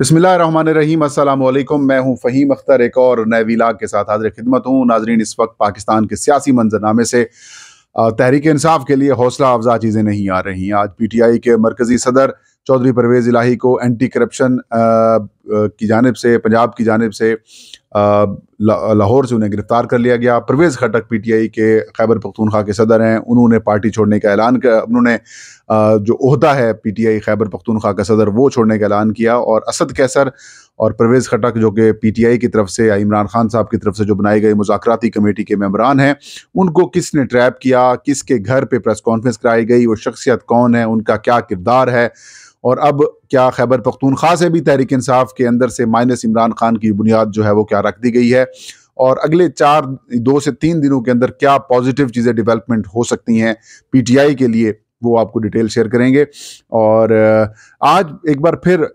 बसमिलीम अल्लाम मैं हूं फ़हीम अख्तर एक और नए विलाग के साथ हाजिर खिदमत हूं नाजरीन इस वक्त पाकिस्तान के सियासी मंजरनामे से तहरीक इंसाफ के लिए हौसला अफजा चीज़ें नहीं आ रही हैं आज पी टी आई के मरकज़ी सदर चौधरी परवेज़ इलाही को एंटी करप्शन की जानब से पंजाब की जानब से लाहौर से उन्हें गिरफ्तार कर लिया गया Parvez Khattak P T I के खैबर पख्तूनख्वा के सदर हैं उन्होंने पार्टी छोड़ने का ऐलान कर उन्होंने जो अहदा है P T I Khyber Pakhtunkhwa का सदर वो छोड़ने का ऐलान किया और असद कैसर और परवेज़ खटक जो कि पी टी आई की तरफ से या इमरान खान साहब की तरफ से जो बनाई गई मुजाकती कमेटी के मम्बरान हैं उनको किसने ट्रैप किया किसके घर पर प्रेस कॉन्फ्रेंस कराई गई वो शख्सियत कौन है उनका क्या किरदार है और अब क्या खैबर पख्तूनख्वा से भी तहरीक इंसाफ के अंदर से माइनस इमरान खान की बुनियाद जो है वो क्या रख दी गई है और अगले चार दो से तीन दिनों के अंदर क्या पॉजिटिव चीज़ें डेवलपमेंट हो सकती हैं पीटीआई के लिए वो आपको डिटेल शेयर करेंगे और आज एक बार फिर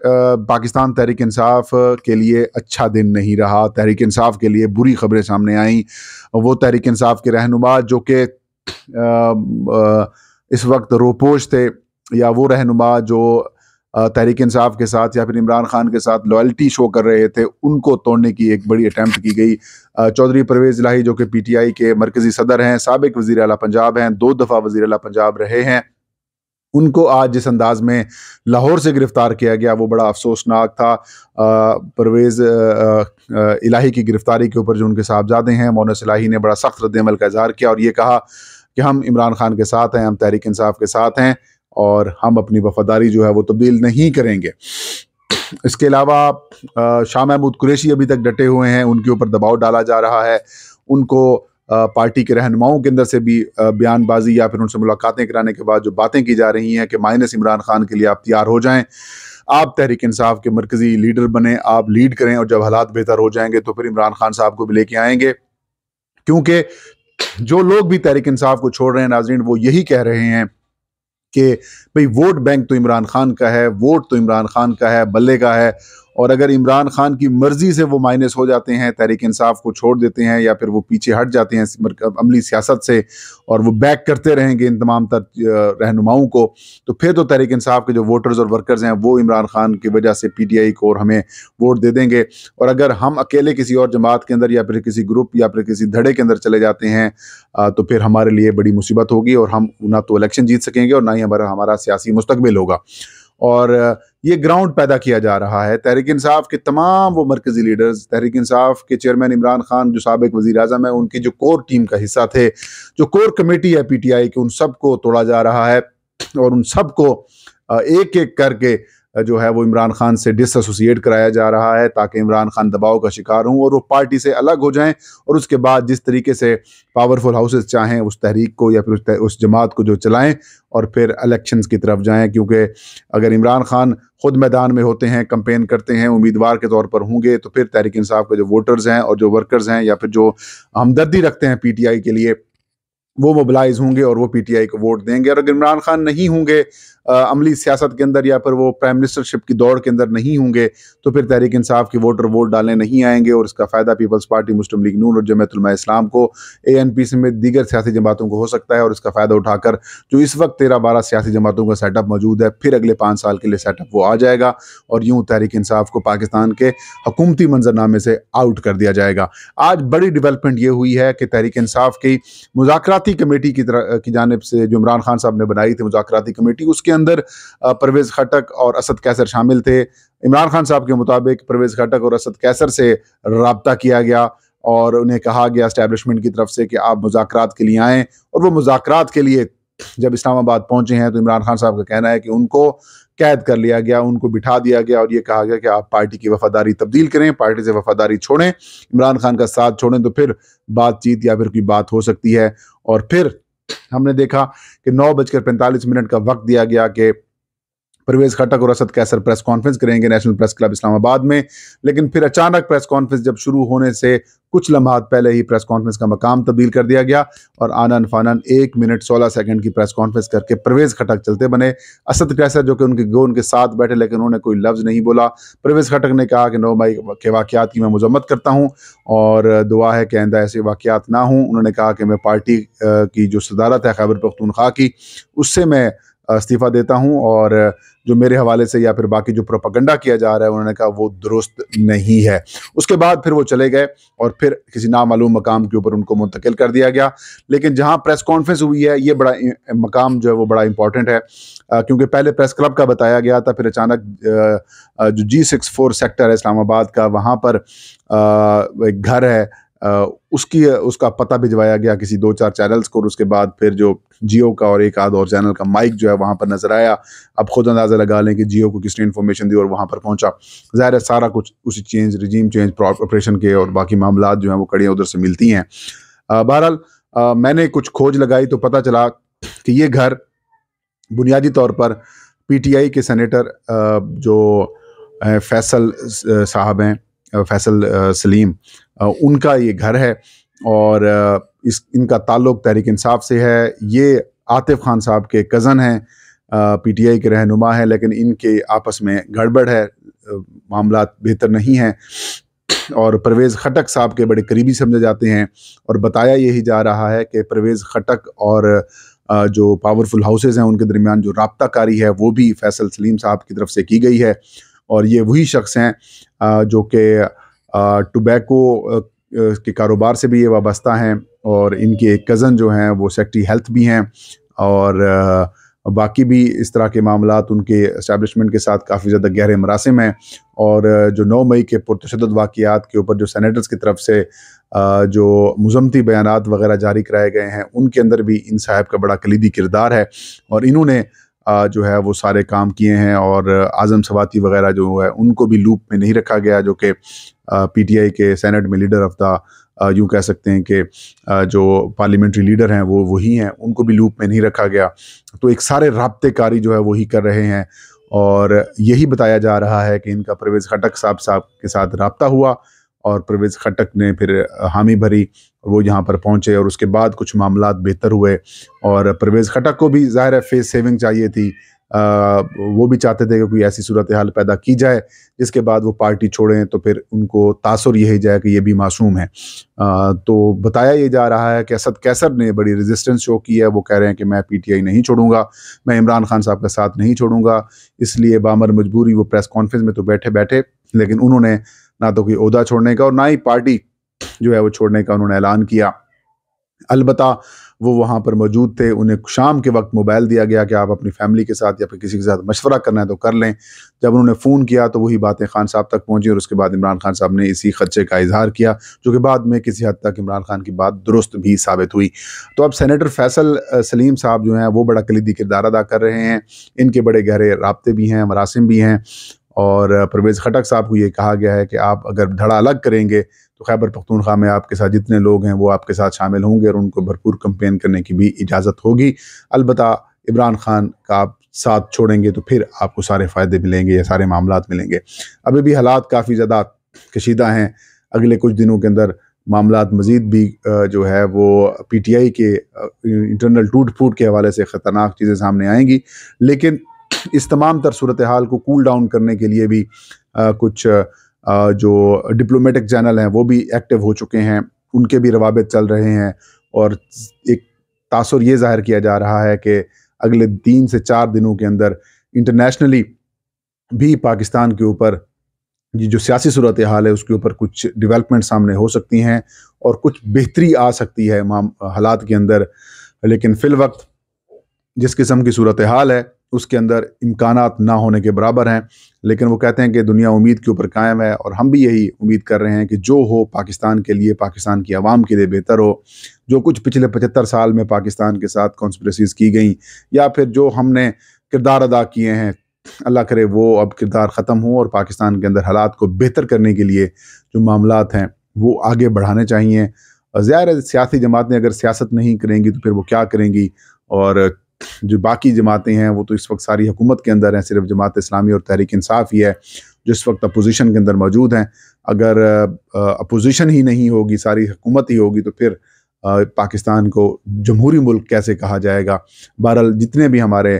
पाकिस्तान तहरीक इंसाफ के लिए अच्छा दिन नहीं रहा तहरीक इंसाफ के लिए बुरी खबरें सामने आईं वो तहरीक इंसाफ के रहनुमा जो कि इस वक्त रोपोश थे या वो रहनुमा जो तहरीक इंसाफ के साथ या फिर इमरान खान के साथ लॉयल्टी शो कर रहे थे उनको तोड़ने की एक बड़ी अटैम्प्ट की गई चौधरी परवेज़ लाही जो कि पी टी आई के मरकज़ी सदर हैं सबक वज़ी अला पंजाब हैं दो दफ़ा वज़ी अला पंजाब रहे हैं उनको आज जिस अंदाज में लाहौर से गिरफ़्तार किया गया वो बड़ा अफसोसनाक था परवेज़ इलाही की गिरफ़्तारी के ऊपर जो उनके साहबजादे हैं मोनस इलाही ने बड़ा सख्त रद्दमल का इजहार किया और ये कहा कि हम इमरान खान के साथ हैं हम तहरीक इंसाफ के साथ हैं और हम अपनी वफादारी जो है वो तब्दील नहीं करेंगे इसके अलावा शाह महमूद कुरेशी अभी तक डटे हुए हैं उनके ऊपर दबाव डाला जा रहा है उनको पार्टी के रहनुमाओं के अंदर से भी बयानबाजी या फिर उनसे मुलाकातें कराने के बाद जो बातें की जा रही हैं कि माइनस इमरान खान के लिए आप तैयार हो जाएं आप तहरीक इंसाफ के मरकज़ी लीडर बने आप लीड करें और जब हालात बेहतर हो जाएंगे तो फिर इमरान खान साहब को भी लेके आएंगे क्योंकि जो लोग भी तहरीक इंसाफ को छोड़ रहे हैं नाजरीन वो यही कह रहे हैं कि भाई वोट बैंक तो इमरान खान का है वोट तो इमरान खान का है बल्ले का है और अगर इमरान खान की मर्ज़ी से वो माइनस हो जाते हैं तहरीक इंसाफ को छोड़ देते हैं या फिर वो पीछे हट जाते हैं अमली सियासत से और वो बैक करते रहेंगे इन तमाम तर रहनुमाओं को तो फिर तो तहरीक इंसाफ के जो वोटर्स और वर्कर्स हैं वो इमरान खान की वजह से पी टी आई को और हमें वोट दे देंगे और अगर हम अकेले किसी और जमात के अंदर या फिर किसी ग्रुप या फिर किसी धड़े के अंदर चले जाते हैं तो फिर हमारे लिए बड़ी मुसीबत होगी और हम ना तो इलेक्शन जीत सकेंगे और ना ही हमारा हमारा सियासी मुस्तबिल होगा और ये ग्राउंड पैदा किया जा रहा है तहरीक इंसाफ के तमाम वो मरकज़ी लीडर्स तहरीक इंसाफ के चेयरमैन इमरान खान जो सबक वजी अजम है उनकी जो कोर टीम का हिस्सा थे जो कोर कमेटी है पी टी आई की उन सबको तोड़ा जा रहा है और उन सबको एक एक करके जो है वो इमरान खान से डिसोसिएट कराया जा रहा है ताकि इमरान खान दबाव का शिकार हों और वो पार्टी से अलग हो जाएं और उसके बाद जिस तरीके से पावरफुल हाउसेस चाहें उस तहरीक को या फिर उस उस जमात को जो चलाएं और फिर इलेक्शंस की तरफ जाएं क्योंकि अगर इमरान खान खुद मैदान में होते हैं कंपेन करते हैं उम्मीदवार के तौर पर होंगे तो फिर तहरीक इंसाफ के जो वोटर्स हैं और जो वर्कर्स हैं या फिर जो हमदर्दी रखते हैं पी के लिए वो मोबलाइज होंगे और वो पीटीआई को वोट देंगे और अगर इमरान खान नहीं होंगे अमली सियासत के अंदर या फिर वो प्राइम मिनिस्टरशिप की दौड़ के अंदर नहीं होंगे तो फिर तहरीक इंसाफ के वोटर वोट डालने नहीं आएंगे और इसका फ़ायदा पीपल्स पार्टी मुस्लिम लीग नून और जमयतलमा इस्लाम को ए एन पी समेत दीगर सियासी जमातों को हो सकता है और इसका फ़ायदा उठाकर जो इस वक्त तेरह बारह सियासी जमातों का सेटअप मौजूद है फिर अगले पाँच साल के लिए सेटअप वो आ जाएगा और यूँ तहरीक इंसाफ को पाकिस्तान के हकूमती मंजरनामे से आउट कर दिया जाएगा आज बड़ी डिवेलपमेंट ये हुई है कि तहरीक इंसाफ की मुजाकर मुजाकराती कमेटी की तरह की जानब से जो इमरान खान साहब ने बनाई थी मुजाकराती कमेटी उसके अंदर परवेज़ खटक और असद कैसर शामिल थे इमरान खान साहब के मुताबिक परवेज़ खटक और असद कैसर से रबता किया गया और उन्हें कहा गया इस्टेबलिशमेंट की तरफ से कि आप मुजाकर के लिए आएँ और वह मुजाकर के लिए जब इस्लामाबाद पहुंचे हैं तो इमरान खान साहब का कहना है कि उनको कैद कर लिया गया उनको बिठा दिया गया और ये कहा गया कि आप पार्टी की वफादारी तब्दील करें पार्टी से वफादारी छोड़ें इमरान खान का साथ छोड़ें तो फिर बातचीत या फिर कोई बात हो सकती है और फिर हमने देखा कि नौ बजकर पैंतालीस मिनट का वक्त दिया गया कि परवेज खटक और असद कैसर प्रेस कॉन्फ्रेंस करेंगे नेशनल प्रेस क्लब इस्लामाबाद में लेकिन फिर अचानक प्रेस कॉन्फ्रेंस जब शुरू होने से कुछ लम्हात पहले ही प्रेस कॉन्फ्रेंस का मकाम तब्दील कर दिया गया और आनन फानन एक मिनट सोलह सेकंड की प्रेस कॉन्फ्रेंस करके परवेज खटक चलते बने असद कैसर जो कि उनके गो उनके साथ बैठे लेकिन उन्होंने कोई लफ्ज़ नहीं बोला परवेज खटक ने कहा कि नौ मई के वाक़ात की मैं मजम्मत करता हूँ और दुआ है कि आइंदा ऐसे वाक़ात ना हों उन्होंने कहा कि मैं पार्टी की जो सदारत है खैबर पख्तूनख्वा की उससे मैं इस्तीफ़ा देता हूँ और जो मेरे हवाले से या फिर बाकी जो प्रोपागंडा किया जा रहा है उन्होंने कहा वो दुरुस्त नहीं है उसके बाद फिर वो चले गए और फिर किसी नामालूम मकाम के ऊपर उनको मुंतकिल कर दिया गया लेकिन जहाँ प्रेस कॉन्फ्रेंस हुई है ये बड़ा मकाम जो है वो बड़ा इंपॉर्टेंट है क्योंकि पहले प्रेस क्लब का बताया गया था फिर अचानक जो जी सिक्स फोर सेक्टर है इस्लामाबाद का वहाँ पर एक घर है उसकी उसका पता भिजवाया गया किसी दो चार चैनल्स को और उसके बाद फिर जो जियो का और एक आध और चैनल का माइक जो है वहाँ पर नजर आया अब खुद अंदाज़ा लगा लें कि जियो को किसने इन्फॉर्मेशन दी और वहाँ पर पहुँचा ज़ाहिर है सारा कुछ उसी चेंज रिजीम चेंज ऑपरेशन के और बाकी मामला जो हैं वो कड़ियाँ उधर से मिलती हैं बहरहाल मैंने कुछ खोज लगाई तो पता चला कि ये घर बुनियादी तौर पर पीटीआई के सेनेटर जो फैसल साहब हैं फैसल सलीम उनका ये घर है और इस इनका ताल्लुक तहरीक इंसाफ से है ये आतिफ खान साहब के कज़न हैं पीटीआई के रहनुमा हैं लेकिन इनके आपस में गड़बड़ है मामला बेहतर नहीं हैं और परवेज़ खटक साहब के बड़े करीबी समझे जाते हैं और बताया यही जा रहा है कि परवेज़ खटक और जो पावरफुल हाउसेज़ हैं उनके दरमियान जो कारी है वो भी फैसल सलीम साहब की तरफ से की गई है और ये वही शख्स हैं जो कि टोबैको के कारोबार से भी ये वाबस्ता हैं और इनके एक कज़न जो हैं वो सेक्टरी हेल्थ भी हैं और बाकी भी इस तरह के मामला उनके इस्टबलिशमेंट के साथ काफ़ी ज़्यादा गहरे मरासम हैं और जो नौ मई के पुरतशद वाक़ात के ऊपर जो सैनिटर्स की तरफ से जो मजमती बयान वगैरह जारी कराए गए हैं उनके अंदर भी इन साहब का बड़ा कलीदी किरदार है और इन्होंने जो है वो सारे काम किए हैं और आज़म सवाती वगैरह जो है उनको भी लूप में नहीं रखा गया जो कि पीटीआई के सेनेट में लीडर ऑफ द यूँ कह सकते हैं कि जो पार्लियामेंट्री लीडर हैं वो वही हैं उनको भी लूप में नहीं रखा गया तो एक सारे रबतेकारी जो है वही कर रहे हैं और यही बताया जा रहा है कि इनका परवेज़ खटक साहब साहब के साथ रबता हुआ और परवेज़ खटक ने फिर हामी भरी वो यहाँ पर पहुँचे और उसके बाद कुछ मामला बेहतर हुए और परवेज़ खटक को भी ज़ाहिर है फेस सेविंग चाहिए थी आ, वो भी चाहते थे कि कोई ऐसी सूरत हाल पैदा की जाए जिसके बाद वो पार्टी छोड़ें तो फिर उनको तासर यही जाए कि ये भी मासूम है आ, तो बताया ये जा रहा है कि असद कैसर ने बड़ी रेजिस्टेंस शो की है वो कह रहे हैं कि मैं पीटीआई नहीं छोड़ूंगा मैं इमरान खान साहब का साथ नहीं छोड़ूंगा इसलिए बामर मजबूरी वो प्रेस कॉन्फ्रेंस में तो बैठे बैठे लेकिन उन्होंने ना तो कोई अहदा छोड़ने का और ना ही पार्टी जो है वो छोड़ने का उन्होंने ऐलान किया अलबत् वो वहाँ पर मौजूद थे उन्हें शाम के वक्त मोबाइल दिया गया कि आप अपनी फैमिली के साथ या फिर किसी के साथ मशवरा करना है तो कर लें जब उन्होंने फ़ोन किया तो वही बातें खान साहब तक पहुँची और उसके बाद इमरान खान साहब ने इसी खदशे का इजहार किया जो कि बाद में किसी हद तक इमरान खान की बात दुरुस्त भी साबित हुई तो अब सैनिटर फैसल सलीम साहब जो हैं वो बड़ा कलीदी किरदार अदा कर रहे हैं इनके बड़े गहरे रबते भी हैं मरासम भी हैं और परवेज़ खटक साहब को ये कहा गया है कि आप अगर धड़ा अलग करेंगे तो खैबर पख्तूनख्वा में आपके साथ जितने लोग हैं वो आपके साथ शामिल होंगे और उनको भरपूर कम्पेन करने की भी इजाज़त होगी अलबत् इमरान खान का आप साथ छोड़ेंगे तो फिर आपको सारे फ़ायदे मिलेंगे या सारे मामला मिलेंगे अभी भी हालात काफ़ी ज़्यादा कशीदा हैं अगले कुछ दिनों के अंदर मामला मज़ीद भी जो है वो पी टी आई के इंटरनल टूट फूट के हवाले से ख़तरनाक चीज़ें सामने आएंगी लेकिन इस तमाम तर सूरत हाल को कूल डाउन करने के लिए भी आ, कुछ आ, जो डिप्लोमेटिक चैनल हैं वो भी एक्टिव हो चुके हैं उनके भी रवाबित चल रहे हैं और एक तासर ये ज़ाहिर किया जा रहा है कि अगले तीन से चार दिनों के अंदर इंटरनेशनली भी पाकिस्तान के ऊपर ये जो सियासी सूरत हाल है उसके ऊपर कुछ डेवलपमेंट सामने हो सकती हैं और कुछ बेहतरी आ सकती है हालात के अंदर लेकिन फ़िल वक्त जिस किस्म की सूरत हाल है उसके अंदर इम्कान ना होने के बराबर हैं लेकिन वो कहते हैं कि दुनिया उम्मीद के ऊपर कायम है और हम भी यही उम्मीद कर रहे हैं कि जो हो पाकिस्तान के लिए पाकिस्तान की आवाम के लिए बेहतर हो जो कुछ पिछले पचहत्तर साल में पाकिस्तान के साथ कॉन्स्परेसीज़ की गई या फिर जो हमने किरदार अदा किए हैं अल्लाह करे वो अब किरदार ख़त्म हो और पाकिस्तान के अंदर हालात को बेहतर करने के लिए जो मामला हैं वो आगे बढ़ाने चाहिए ज़ाहिर सियासी जमातें अगर सियासत नहीं करेंगी तो फिर वो क्या करेंगी और जो बाकी जमातें हैं वो तो इस वक्त सारी हुकूमत के अंदर हैं सिर्फ जमात इस्लामी और तहरीक इंसाफ ही है जो इस वक्त अपोजिशन के अंदर मौजूद हैं अगर अपोजिशन ही नहीं होगी सारी हुकूमत ही होगी तो फिर पाकिस्तान को जमहूरी मुल्क कैसे कहा जाएगा बहरहाल जितने भी हमारे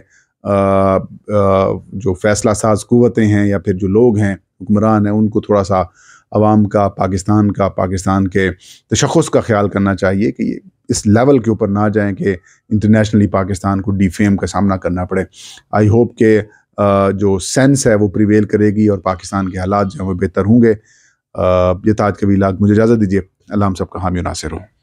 आ, आ, जो फैसला साज क़वतें हैं या फिर जो लोग हैं हुक्मरान हैं उनको थोड़ा सा आवाम का पाकिस्तान का पाकिस्तान के तशखस का ख्याल करना चाहिए कि ये इस लेवल के ऊपर ना जाएं कि इंटरनेशनली पाकिस्तान को डिफेम का सामना करना पड़े आई होप के जो सेंस है वो प्रिवेल करेगी और पाकिस्तान के हालात जो हैं वो बेहतर होंगे ये ताज कबीलाग मुझे इजाज़त दीजिए अल्लाह हम सबका हामी नासिर हो